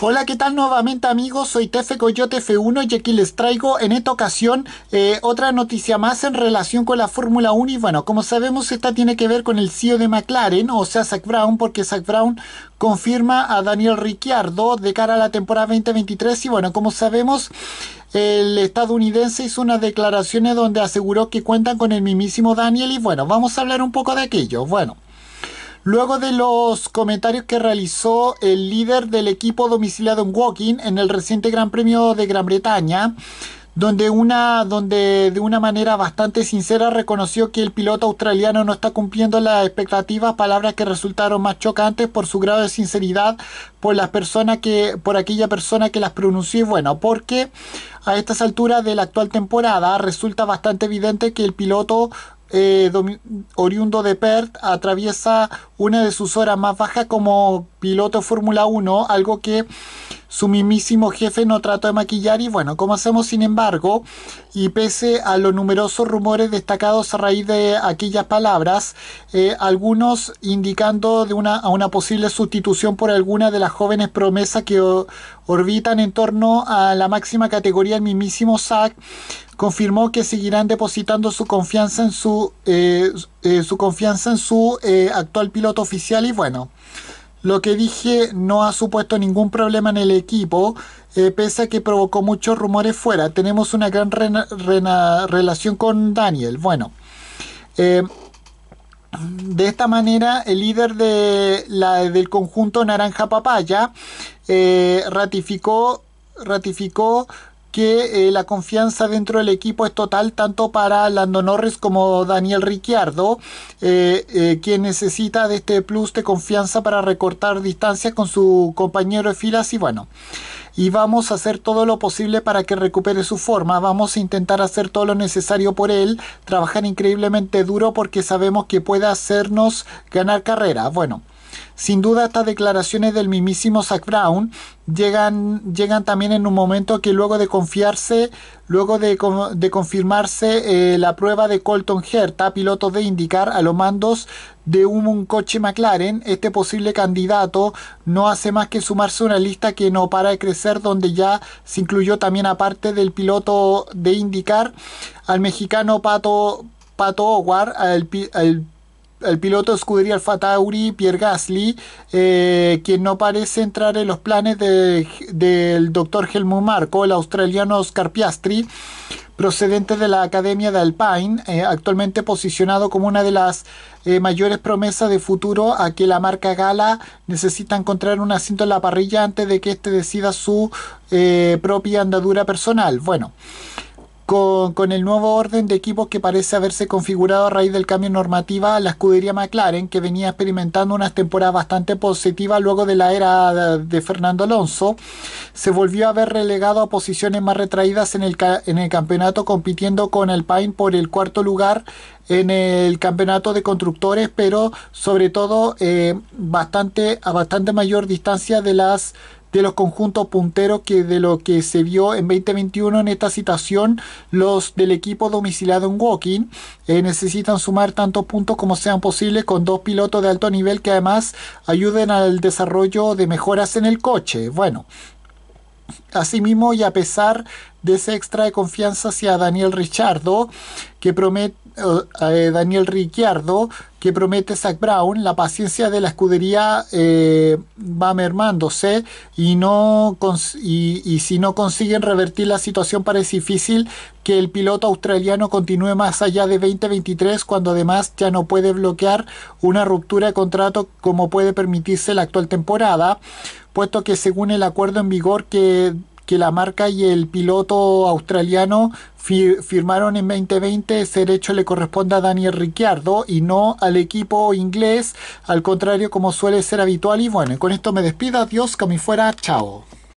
Hola, ¿qué tal nuevamente amigos? Soy Tefe Coyote F1 y aquí les traigo en esta ocasión eh, otra noticia más en relación con la Fórmula 1 y bueno, como sabemos esta tiene que ver con el CEO de McLaren, o sea, Zach Brown, porque Zach Brown confirma a Daniel Ricciardo de cara a la temporada 2023 y bueno, como sabemos el estadounidense hizo unas declaraciones donde aseguró que cuentan con el mismísimo Daniel y bueno, vamos a hablar un poco de aquello. Bueno, Luego de los comentarios que realizó el líder del equipo domiciliado en walking en el reciente Gran Premio de Gran Bretaña, donde, una, donde de una manera bastante sincera reconoció que el piloto australiano no está cumpliendo las expectativas, palabras que resultaron más chocantes por su grado de sinceridad por las personas que por aquella persona que las pronunció y bueno, porque a estas alturas de la actual temporada resulta bastante evidente que el piloto eh, oriundo de Perth, atraviesa una de sus horas más bajas como piloto Fórmula 1, algo que su mismísimo jefe no trató de maquillar y bueno, como hacemos sin embargo, y pese a los numerosos rumores destacados a raíz de aquellas palabras, eh, algunos indicando de una, a una posible sustitución por alguna de las jóvenes promesas que orbitan en torno a la máxima categoría, el mismísimo SAC confirmó que seguirán depositando su confianza en su, eh, eh, su confianza en su actual piloto oficial y bueno. Lo que dije no ha supuesto ningún problema en el equipo, eh, pese a que provocó muchos rumores fuera. Tenemos una gran relación con Daniel. Bueno, eh, de esta manera el líder de del conjunto Naranja Papaya eh, ratificó, ratificó que eh, la confianza dentro del equipo es total tanto para Lando Norris como Daniel Ricciardo, eh, eh, quien necesita de este plus de confianza para recortar distancias con su compañero de filas y bueno. Y vamos a hacer todo lo posible para que recupere su forma. Vamos a intentar hacer todo lo necesario por él. Trabajar increíblemente duro porque sabemos que puede hacernos ganar carrera. Bueno, sin duda estas declaraciones del mismísimo Zach Brown llegan, llegan también en un momento que luego de confiarse, luego de, confirmarse eh, la prueba de Colton Herta, piloto de indicar a los mandos de un, coche McLaren, este posible candidato no hace más que sumarse a una lista que no para de crecer, donde ya se incluyó también aparte del piloto de indicar al mexicano Pato Pato al el piloto escudería Alfa Tauri, Pierre Gasly, eh, quien no parece entrar en los planes del doctor Helmut Marco, el australiano Oscar Piastri, procedente de la Academia de Alpine, eh, actualmente posicionado como una de las eh, mayores promesas de futuro a que la marca Gala necesita encontrar un asiento en la parrilla antes de que éste decida su propia andadura personal. Bueno con, el nuevo orden de equipos que parece haberse configurado a raíz del cambio normativa la escudería McLaren, que venía experimentando unas temporadas bastante positivas luego de la era de, Fernando Alonso, se volvió a ver relegado a posiciones más retraídas en el, campeonato, compitiendo con el Pine por el cuarto lugar en el campeonato de constructores, pero sobre todo eh, bastante, a bastante mayor distancia de las de los conjuntos punteros que de lo que se vio en 2021 en esta situación... los del equipo domiciliado en Walking eh, necesitan sumar tantos puntos como sean posibles con dos pilotos de alto nivel que además ayuden al desarrollo de mejoras en el coche. Bueno, Asimismo, y a pesar de ese extra de confianza hacia Daniel Richardo, que promete eh, eh, Daniel Ricciardo, que promete Zach Brown, la paciencia de la escudería eh, va mermándose y, no y, y, si no consiguen revertir la situación parece difícil que el piloto australiano continúe más allá de 2023 cuando además ya no puede bloquear una ruptura de contrato como puede permitirse la actual temporada, puesto que según el acuerdo en vigor que que la marca y el piloto australiano firmaron en 2020, ese derecho le corresponde a Daniel Ricciardo y no al equipo inglés, al contrario como suele ser habitual. Y bueno, con esto me despido, adiós, que me fuera, chao.